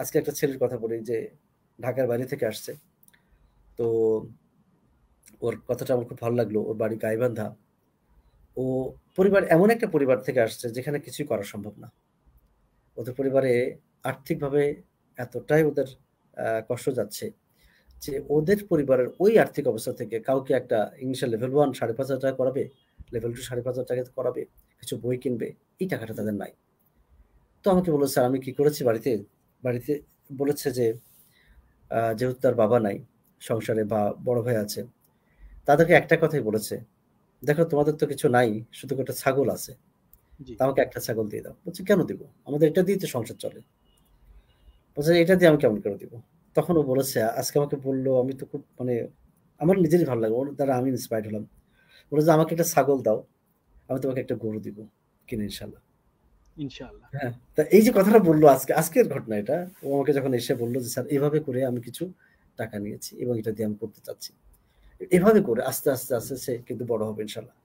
আজকে একটা ছেলের কথা বলি যে ঢাকার বাইরে থেকে আসছে তো ওর কথাটা আমার খুব ভালো লাগলো ওর বাড়ি গাইবান্ধা ও পরিবার এমন একটা পরিবার থেকে আসছে যেখানে কিছুই করা সম্ভব না ওদের পরিবারে আর্থিকভাবে এতটাই ওদের কষ্ট যাচ্ছে যে ওদের পরিবারের ওই আর্থিক অবস্থা থেকে কাউকে একটা ইংলিশে লেভেল ওয়ান সাড়ে পাঁচ হাজার টাকা করাবে লেভেল টু সাড়ে পাঁচ হাজার টাকা করাবে কিছু বই কিনবে এই টাকাটা তাদের নাই তো আমাকে বললো স্যার আমি কি করেছি বাড়িতে বাড়িতে বলেছে যে যেহেতু তার বাবা নাই সংসারে বা বড় ভাই আছে তাদেরকে একটা কথাই বলেছে দেখো তোমাদের তো কিছু নাই শুধু একটা ছাগল আছে আমাকে একটা ছাগল দিয়ে দাও বলছে কেন দিব আমাদের এটা দিয়ে তো সংসার চলে বলছে এটা দিয়ে আমি কেমন করে দিব তখন ও বলেছে আজকে আমাকে বললো আমি তো খুব মানে আমার নিজেরই ভালো লাগে ওর দ্বারা আমি ইন্সপায়ার্ড হলাম বলেছে আমাকে একটা ছাগল দাও আমি তোমাকে একটা গরু দিব কিনে ইনশাল্লাহ ইনশাআল্লাহ হ্যাঁ তা এই যে কথাটা বললো আজকে আজকের ঘটনা এটা ও আমাকে যখন এসে বললো যে স্যার এভাবে করে আমি কিছু টাকা নিয়েছি এবং এটা দিয়ে আমি করতে চাচ্ছি এভাবে করে আস্তে আস্তে আস্তে সে কিন্তু বড় হবে ইনশাল্লাহ